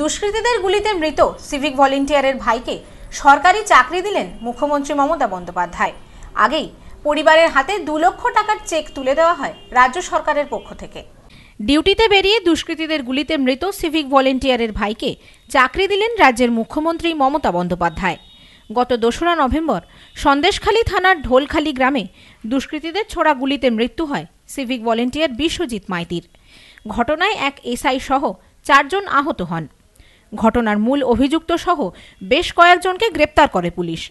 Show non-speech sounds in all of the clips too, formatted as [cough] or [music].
দুষ্কৃতীদের গুলিতে মৃত সিভিক ভলেন্টিয়ারের ভাইকে সরকারি চাকরি দিলেন মুখ্যমন্ত্রী মমতা বন্দ্যোপাধ্যায় আগেই পরিবারের হাতে দু লক্ষ টাকার চেক তুলে দেওয়া হয় রাজ্য সরকারের পক্ষ থেকে ডিউটিতে বেরিয়ে দুষ্কৃতীদের গুলিতে মৃত সিভিক ভলেন্টিয়ারের ভাইকে চাকরি দিলেন রাজ্যের মুখ্যমন্ত্রী মমতা বন্দ্যোপাধ্যায় গত দোসরা নভেম্বর সন্দেশখালী থানার ঢোলখালী গ্রামে দুষ্কৃতীদের ছোড়া গুলিতে মৃত্যু হয় সিভিক ভলেন্টিয়ার বিশ্বজিৎ মাইতির ঘটনায় এক এসআই সহ চারজন আহত হন ঘটনার মূল অভিযুক্তসহ বেশ কয়েকজনকে গ্রেপ্তার করে পুলিশ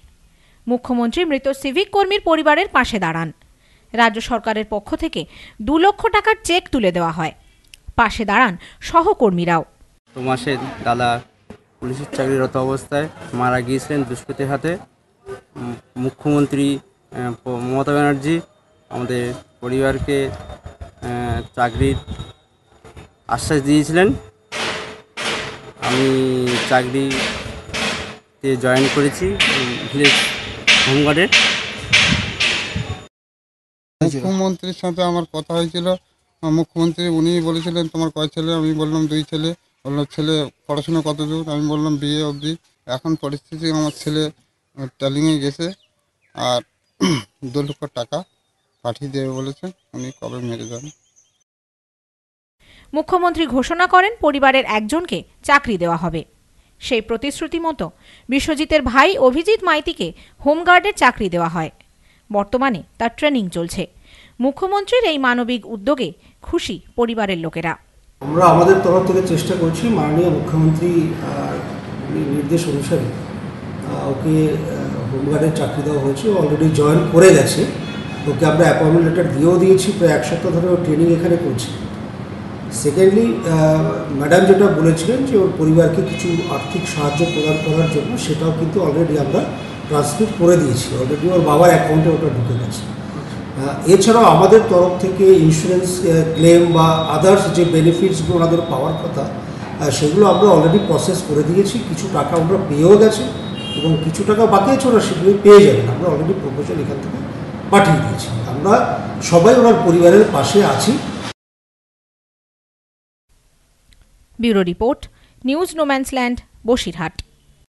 মুখ্যমন্ত্রী মৃত সিভিক কর্মীর পরিবারের পাশে দাঁড়ান রাজ্য সরকারের পক্ষ থেকে দু লক্ষ টাকার চেক তুলে দেওয়া হয় পাশে দাঁড়ান সহকর্মীরাও মাসে দাদা পুলিশের চাকরিরত অবস্থায় মারা গিয়েছিলেন দুষ্কৃতির হাতে মুখ্যমন্ত্রী মমতা ব্যানার্জি আমাদের পরিবারকে চাকরির আশ্বাস দিয়েছিলেন আমি চাকরিতে জয়েন করেছি ভিলেজ হোমগার্ডে মুখ্যমন্ত্রীর সাথে আমার কথা হয়েছিল মুখ্যমন্ত্রী উনি বলেছিলেন তোমার কয় ছেলে আমি বললাম দুই ছেলে বললো ছেলে পড়াশোনা কত দূর আমি বললাম বিয়ে অবধি এখন পরিস্থিতি আমার ছেলে ট্যালিংয়ে গেছে আর [clears throat] দু লক্ষ টাকা পাঠিয়ে দেবে বলেছে উনি কবে মেরে যাবেন মুখ্যমন্ত্রী ঘোষণা করেন পরিবারের একজনকে চাকরি দেওয়া হবে সেই প্রতিশ্রুতি মতো বিশ্বজিতের ভাই অভিজিৎ মাইতিকে হোমগার্ডের চাকরি দেওয়া হয় বর্তমানে তার ট্রেনিং চলছে মুখ্যমন্ত্রীর এই মানবিক উদ্যোগে খুশি পরিবারের লোকেরা আমরা আমাদের তরফ থেকে চেষ্টা করছি মাননীয় মুখ্যমন্ত্রী নির্দেশ অনুসারে ওকে হোমগার্ডের চাকরি দেওয়া হয়েছে অলরেডি জয়েন করে গেছে ওকে আমরা অ্যাপয়েন্টমেন্ট লেটার দিয়েও দিয়েছি প্রায় এক সপ্তাহ ধরে ও ট্রেনিং এখানে করছি সেকেন্ডলি ম্যাডাম যেটা বলেছিলেন যে ওর পরিবারকে কিছু আর্থিক সাহায্য প্রদান করার জন্য সেটাও কিন্তু অলরেডি আমরা ট্রান্সমিট করে দিয়েছি অলরেডি ওর বাবার অ্যাকাউন্টে ওটা ঢুকে গেছে এছাড়াও আমাদের তরফ থেকে ইন্স্যুরেন্স ক্লেম বা আদার্স যে বেনিফিটসগুলো ওনাদের পাওয়ার কথা সেগুলো আমরা অলরেডি প্রসেস করে দিয়েছি কিছু টাকা আমরা পেয়েও গেছে এবং কিছু টাকা বাকি আছে ওরা সেগুলি পেয়ে যাবেন আমরা অলরেডি প্রপোজাল এখান থেকে পাঠিয়ে দিয়েছি আমরা সবাই ওনার পরিবারের পাশে আছি bureau report news no man's land Basirhat